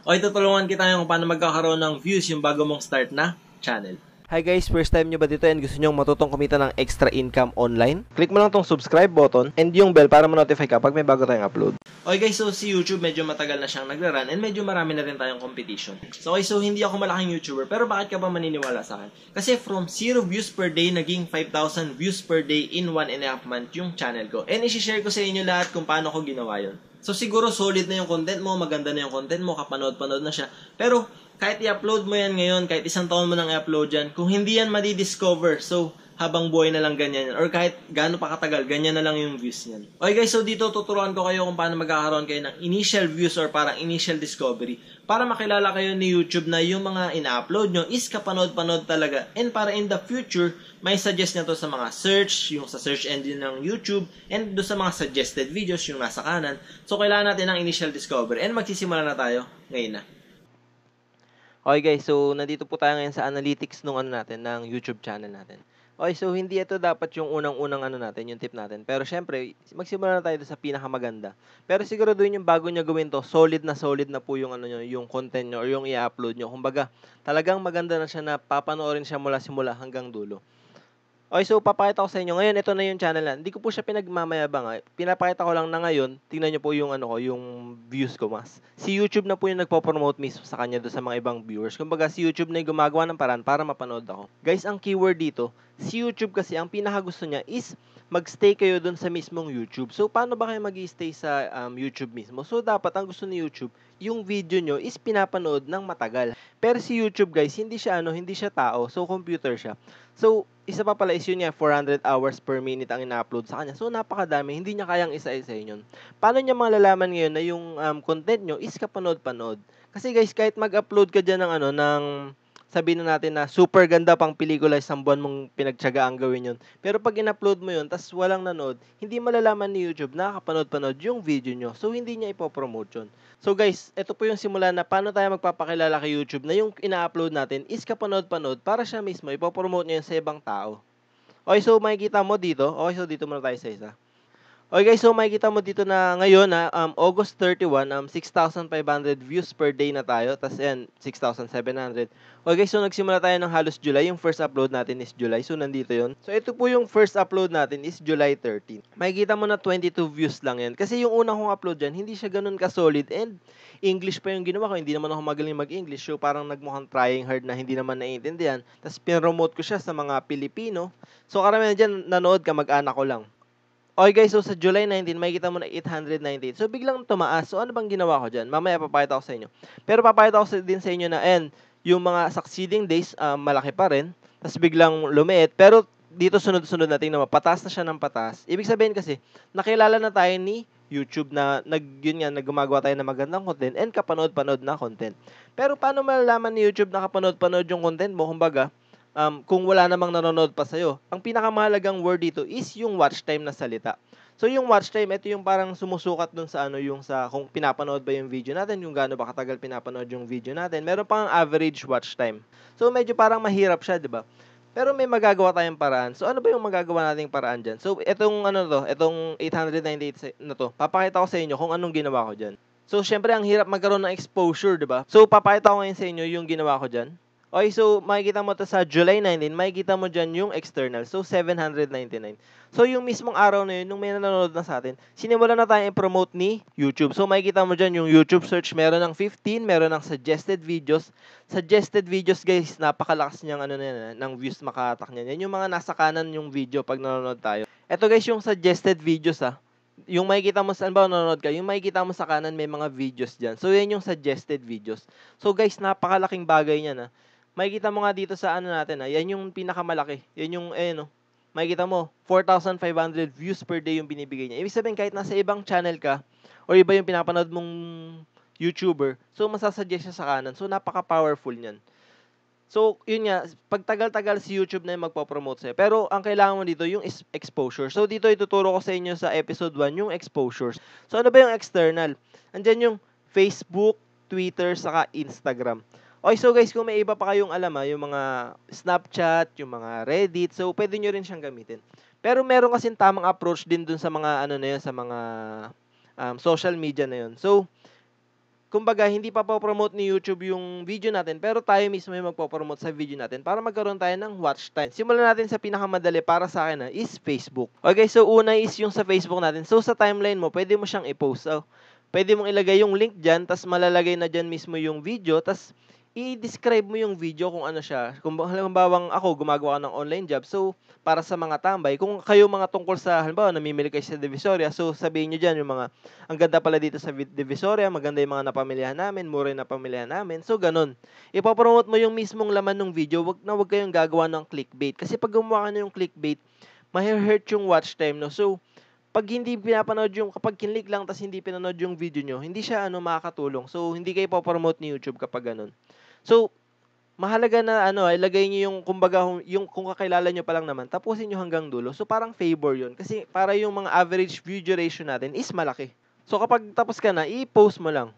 Okay, tutulungan kita ngayon kung paano magkakaroon ng views yung bago mong start na channel. Hi guys, first time nyo ba dito and gusto nyo matutong kumita ng extra income online? Click mo lang tong subscribe button and yung bell para ma-notify ka pag may bago tayong upload. Okay guys, so si YouTube medyo matagal na siyang nagra-run and medyo marami na rin tayong competition. So okay, so hindi ako malaking YouTuber pero bakit ka ba maniniwala sa akin? Kasi from 0 views per day naging 5,000 views per day in 1 and a half month yung channel ko. And isi-share ko sa inyo lahat kung paano ko ginawa yun. So siguro solid na yung content mo, maganda na yung content mo, kapanood-panood na siya. Pero kahit i-upload mo yan ngayon, kahit isang taon mo nang i-upload yan, kung hindi yan madi-discover, so habang buhay na lang ganyan yan. Or kahit gaano pa katagal, ganyan na lang yung views niyan. Okay guys, so dito tuturuan ko kayo kung paano magkakaroon kayo ng initial views or parang initial discovery para makilala kayo ni YouTube na yung mga ina-upload nyo is kapanood-panood talaga. And para in the future, may suggest na to sa mga search, yung sa search engine ng YouTube, and do sa mga suggested videos, yung nasa kanan. So, kailangan natin ng initial discovery. And magsisimula na tayo ngayon na. Okay guys, so nandito po tayo ngayon sa analytics nung ano natin, ng YouTube channel natin. Okay, so hindi ito dapat yung unang-unang ano natin, yung tip natin. Pero syempre, magsimula na tayo sa pinakamaganda. Pero siguro doon yung bago niya gawin to, solid na solid na po yung ano nyo, yung content nyo or yung i-upload nyo. Kumbaga, talagang maganda na siya na papanoorin siya mula simula hanggang dulo. Okay, so papakita ko sa inyo. Ngayon, ito na yung channel na. Hindi ko po siya pinagmamayabang. Ah. Pinapakita ko lang na ngayon. Tingnan nyo po yung, ano ko, yung views ko mas. Si YouTube na po yung nagpo-promote mismo sa kanya doon sa mga ibang viewers. Kumbaga, si YouTube na yung gumagawa ng paraan para mapanood ako. Guys, ang keyword dito, si YouTube kasi ang pinakagusto niya is magstay kayo doon sa mismong YouTube. So, paano ba kayo mag stay sa um, YouTube mismo? So, dapat ang gusto ni YouTube, yung video nyo is pinapanood ng matagal. Pero si YouTube guys, hindi siya ano, hindi siya tao. So, computer siya. So, isa pa pala is yun niya, 400 hours per minute ang ina-upload sa kanya. So, napakadami. Hindi niya kayang isa-isa yun. Paano niya malalaman ngayon na yung um, content nyo is kapanood-panood? Kasi guys, kahit mag-upload ka dyan ng ano, ng sabihin na natin na super ganda pang pelikula isang buwan mong pinagtsaga ang gawin yun. Pero pag in-upload mo yun, tas walang nanood, hindi malalaman ni YouTube na nakakapanood-panood yung video nyo. So, hindi niya ipopromote yun. So, guys, ito po yung simula na paano tayo magpapakilala kay YouTube na yung ina-upload natin is kapanood-panood para siya mismo ipopromote niya yun sa ibang tao. Okay, so makikita mo dito. Okay, so dito muna tayo sa isa. Okay guys, so makikita mo dito na ngayon na ah, um, August 31, um, 6,500 views per day na tayo. Tapos yan, 6,700. Okay so nagsimula tayo ng halos July. Yung first upload natin is July. So nandito yon So ito po yung first upload natin is July 13. Makikita mo na 22 views lang yan. Kasi yung unang kong upload dyan, hindi siya ganun ka-solid. And English pa yung ginawa ko. Hindi naman ako magaling mag-English. So parang nagmukhang trying hard na hindi naman naiintindihan. Tapos pinromote ko siya sa mga Pilipino. So karamihan dyan, nanood ka, mag-anak ko lang. Okay guys, so sa July 19, makikita mo na 898. So biglang tumaas. So ano bang ginawa ko dyan? Mamaya papakita ko sa inyo. Pero papakita ko din sa inyo na and yung mga succeeding days uh, malaki pa rin. Tapos biglang lumiit. Pero dito sunod-sunod natin na patas na siya ng patas. Ibig sabihin kasi, nakilala na tayo ni YouTube na nag, yun nga, naggumagawa tayo ng magandang content and kapanood-panood na content. Pero paano malalaman ni YouTube na kapanood-panood yung content mo? Kumbaga, um, kung wala namang nanonood pa sa'yo, ang pinakamahalagang word dito is yung watch time na salita. So yung watch time, ito yung parang sumusukat dun sa ano yung sa kung pinapanood ba yung video natin, yung gaano ba katagal pinapanood yung video natin. Meron pang average watch time. So medyo parang mahirap siya, 'di ba? Pero may magagawa tayong paraan. So ano ba yung magagawa nating paraan diyan? So itong ano to, itong 898 na to. Papakita ko sa inyo kung anong ginawa ko diyan. So syempre ang hirap magkaroon ng exposure, 'di ba? So papakita ko ngayon sa inyo yung ginawa ko diyan. Okay, so makikita mo to sa July 19, makikita mo dyan yung external. So, 799. So, yung mismong araw na yun, nung may nanonood na sa atin, sinimula na tayong promote ni YouTube. So, makikita mo dyan yung YouTube search. Meron ng 15, meron ng suggested videos. Suggested videos, guys, napakalakas niyang ano na yan, eh, ng views makatak niyan. Yan yung mga nasa kanan yung video pag nanonood tayo. Ito, guys, yung suggested videos, ah yung makikita mo sa ano ba nanonood ka, yung makikita mo sa kanan may mga videos diyan. So yan yung suggested videos. So guys, napakalaking bagay niyan ah makikita mo nga dito sa ano natin, ah, yan yung pinakamalaki. Yan yung, eh, no, makikita mo, 4,500 views per day yung binibigay niya. Ibig sabihin, kahit nasa ibang channel ka, or iba yung pinapanood mong YouTuber, so masasuggest siya sa kanan. So, napaka-powerful niyan. So, yun nga, pagtagal-tagal si YouTube na yung magpo-promote sa'yo. Pero, ang kailangan mo dito, yung exposure. So, dito ituturo ko sa inyo sa episode 1, yung exposures. So, ano ba yung external? Andyan yung Facebook, Twitter, saka Instagram. Okay, so guys, kung may iba pa kayong alam ha, ah, yung mga Snapchat, yung mga Reddit, so pwede nyo rin siyang gamitin. Pero meron kasi tamang approach din dun sa mga ano na yun, sa mga um, social media na yun. So, kumbaga, hindi pa pa-promote ni YouTube yung video natin, pero tayo mismo yung magpo-promote sa video natin para magkaroon tayo ng watch time. Simulan natin sa pinakamadali para sa akin na ah, is Facebook. Okay, so una is yung sa Facebook natin. So, sa timeline mo, pwede mo siyang i-post. So, pwede mong ilagay yung link dyan, tas malalagay na dyan mismo yung video, tas i-describe mo yung video kung ano siya. Kung halimbawa ako, gumagawa ka ng online job. So, para sa mga tambay, kung kayo mga tungkol sa, halimbawa, namimili kayo sa Divisoria, so sabihin nyo dyan yung mga, ang ganda pala dito sa Divisoria, maganda yung mga napamilihan namin, mura yung napamilihan namin. So, ganun. Ipapromote mo yung mismong laman ng video, wag na wag kayong gagawa ng clickbait. Kasi pag gumawa ka na yung clickbait, mahihurt yung watch time, no? So, pag hindi pinapanood yung, kapag kinlik lang, tapos hindi pinanood yung video nyo, hindi siya, ano, makakatulong. So, hindi kayo po promote ni YouTube kapag ganun. So, mahalaga na ano, ah, ilagay niyo yung kumbaga yung kung kakilala niyo pa lang naman, tapusin niyo hanggang dulo. So parang favor 'yun kasi para yung mga average view duration natin is malaki. So kapag tapos ka na, i-post mo lang.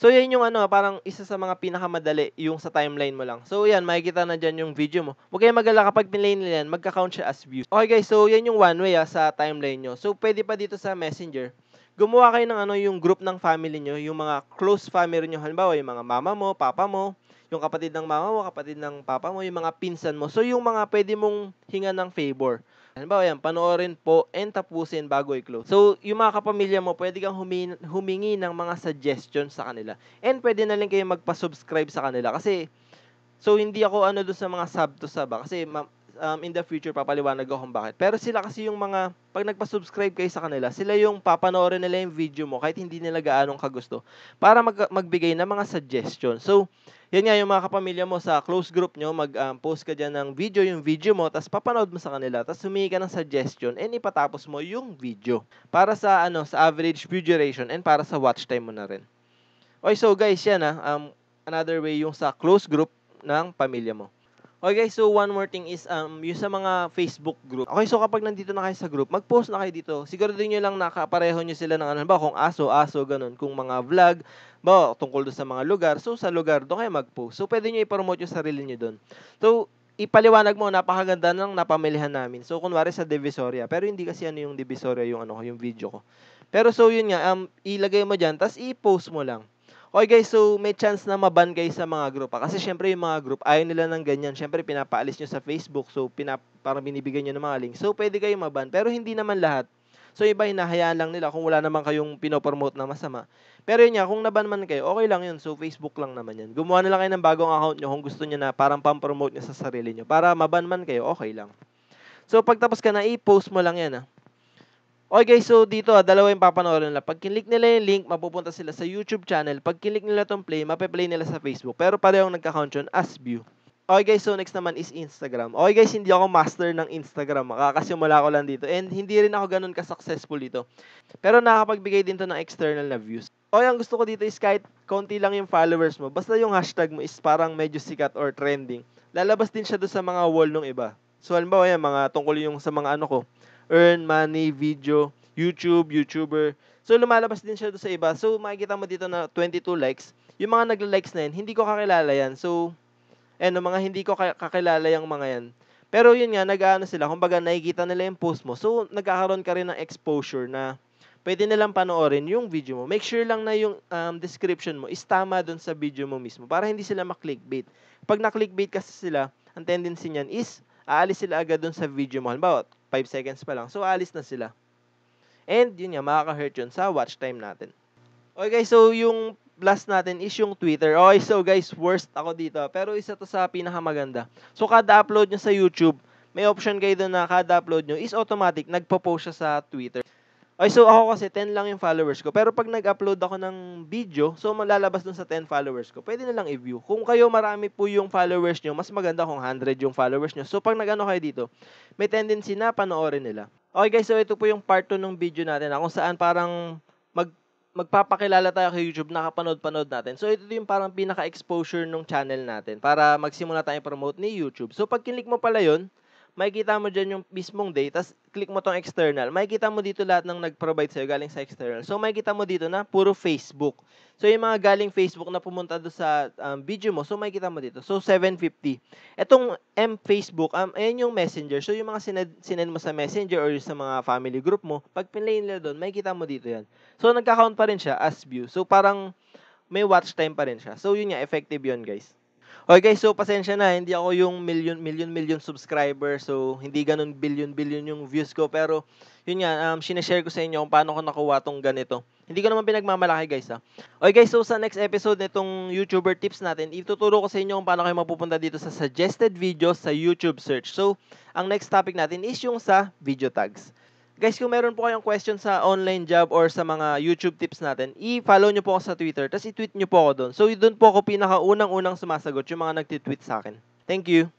So yan yung ano, ah, parang isa sa mga pinakamadali yung sa timeline mo lang. So yan, makikita na dyan yung video mo. Huwag kayong magala kapag pinlay nila yan, magka-count siya as views. Okay guys, so yan yung one way ah, sa timeline nyo. So pwede pa dito sa messenger gumawa kayo ng ano yung group ng family nyo, yung mga close family nyo, halimbawa yung mga mama mo, papa mo, yung kapatid ng mama mo, kapatid ng papa mo, yung mga pinsan mo. So, yung mga pwede mong hinga ng favor. Halimbawa yan, panoorin po and tapusin bago i-close. So, yung mga kapamilya mo, pwede kang humingi, ng mga suggestions sa kanila. And pwede na rin kayo magpa-subscribe sa kanila. Kasi, so hindi ako ano doon sa mga sub to sub. Ha? Ah. Kasi ma- um, in the future, papaliwanag ako kung bakit. Pero sila kasi yung mga, pag nagpa-subscribe kayo sa kanila, sila yung papanoorin nila yung video mo kahit hindi nila gaanong kagusto para mag- magbigay ng mga suggestion. So, yan nga yung mga kapamilya mo sa close group nyo, mag-post um, ka dyan ng video, yung video mo, tapos papanood mo sa kanila, tapos humingi ka ng suggestion, and ipatapos mo yung video. Para sa, ano, sa average view duration, and para sa watch time mo na rin. Okay, so guys, yan ah, um, another way yung sa close group ng pamilya mo. Okay guys, so one more thing is um, yung sa mga Facebook group. Okay, so kapag nandito na kayo sa group, mag-post na kayo dito. din niyo lang nakapareho niyo sila ng ano ba, kung aso, aso, ganun. Kung mga vlog, ba, tungkol doon sa mga lugar. So sa lugar, doon kayo mag-post. So pwede niyo i-promote yung sarili niyo doon. So ipaliwanag mo, napakaganda ng napamilihan namin. So kunwari sa Divisoria, pero hindi kasi ano yung Divisoria yung ano yung video ko. Pero so yun nga, um, ilagay mo dyan, tapos i-post mo lang. Okay guys, so may chance na maban guys sa mga group. Kasi syempre yung mga group, ayaw nila ng ganyan. Syempre pinapaalis nyo sa Facebook, so pinap parang binibigyan nyo ng mga link. So pwede kayo maban, pero hindi naman lahat. So iba hinahayaan lang nila kung wala naman kayong pinopromote na masama. Pero yun nga, kung naban man kayo, okay lang yun. So Facebook lang naman yan. Gumawa na lang kayo ng bagong account nyo kung gusto nyo na parang pampromote nyo sa sarili nyo. Para maban man kayo, okay lang. So pagtapos ka na, i-post mo lang yan. Ha? Ah. Okay, guys, so dito, ah, dalawa yung papanoorin nila. Pag click nila yung link, mapupunta sila sa YouTube channel. Pag click nila tong play, mape-play nila sa Facebook. Pero parehong nagka-count yun as view. Okay guys, so next naman is Instagram. Okay guys, hindi ako master ng Instagram. Makakasimula ko lang dito. And hindi rin ako ganun ka-successful dito. Pero nakakapagbigay din to ng external na views. Okay, ang gusto ko dito is kahit konti lang yung followers mo, basta yung hashtag mo is parang medyo sikat or trending. Lalabas din siya doon sa mga wall ng iba. So, halimbawa yan, mga tungkol yung sa mga ano ko, earn money video, YouTube, YouTuber. So lumalabas din siya doon sa iba. So makikita mo dito na 22 likes. Yung mga nagla-likes na yan, hindi ko kakilala yan. So, ano, mga hindi ko kakilala yung mga yan. Pero yun nga, nag-ano sila, Kung kumbaga nakikita nila yung post mo. So, nagkakaroon ka rin ng exposure na pwede nilang panoorin yung video mo. Make sure lang na yung um, description mo is tama dun sa video mo mismo para hindi sila maklikbait. Pag naklikbait kasi sila, ang tendency niyan is aalis sila agad dun sa video mo. Halimbawa, 5 seconds pa lang. So, alis na sila. And, yun nga, makaka-hurt yun sa watch time natin. Okay, so yung last natin is yung Twitter. Okay, so guys, worst ako dito. Pero isa to sa pinakamaganda. So, kada upload nyo sa YouTube, may option kayo doon na kada upload nyo is automatic, nagpo-post siya sa Twitter. Okay, so ako kasi 10 lang yung followers ko. Pero pag nag-upload ako ng video, so malalabas dun sa 10 followers ko. Pwede na lang i-view. Kung kayo marami po yung followers nyo, mas maganda kung 100 yung followers nyo. So pag nagano kayo dito, may tendency na panoorin nila. Okay guys, so ito po yung part 2 ng video natin na ah, kung saan parang mag magpapakilala tayo kay YouTube, nakapanood-panood natin. So, ito yung parang pinaka-exposure ng channel natin para magsimula tayong promote ni YouTube. So, pag kinlik mo pala yun, makikita mo dyan yung mismong day, tapos click mo tong external, makikita mo dito lahat ng nag-provide sa'yo galing sa external. So, makikita mo dito na puro Facebook. So, yung mga galing Facebook na pumunta do sa um, video mo, so makikita mo dito. So, 750. Etong M Facebook, um, ayan yung messenger. So, yung mga sinend, sinend mo sa messenger or sa mga family group mo, pag pinlay nila doon, makikita mo dito yan. So, nagka-count pa rin siya as view. So, parang may watch time pa rin siya. So, yun nga, effective yun, guys. Okay guys, so pasensya na, hindi ako yung million million million subscriber. So hindi ganun billion billion yung views ko, pero yun nga, um sineshare ko sa inyo kung paano ko nakuha tong ganito. Hindi ko naman pinagmamalaki guys ha. Okay guys, so sa next episode nitong YouTuber tips natin, ituturo ko sa inyo kung paano kayo mapupunta dito sa suggested videos sa YouTube search. So, ang next topic natin is yung sa video tags. Guys, kung meron po kayong question sa online job or sa mga YouTube tips natin, i-follow nyo po ako sa Twitter, tapos i-tweet nyo po ako doon. So, doon po ako pinakaunang-unang sumasagot yung mga nagtitweet sa akin. Thank you!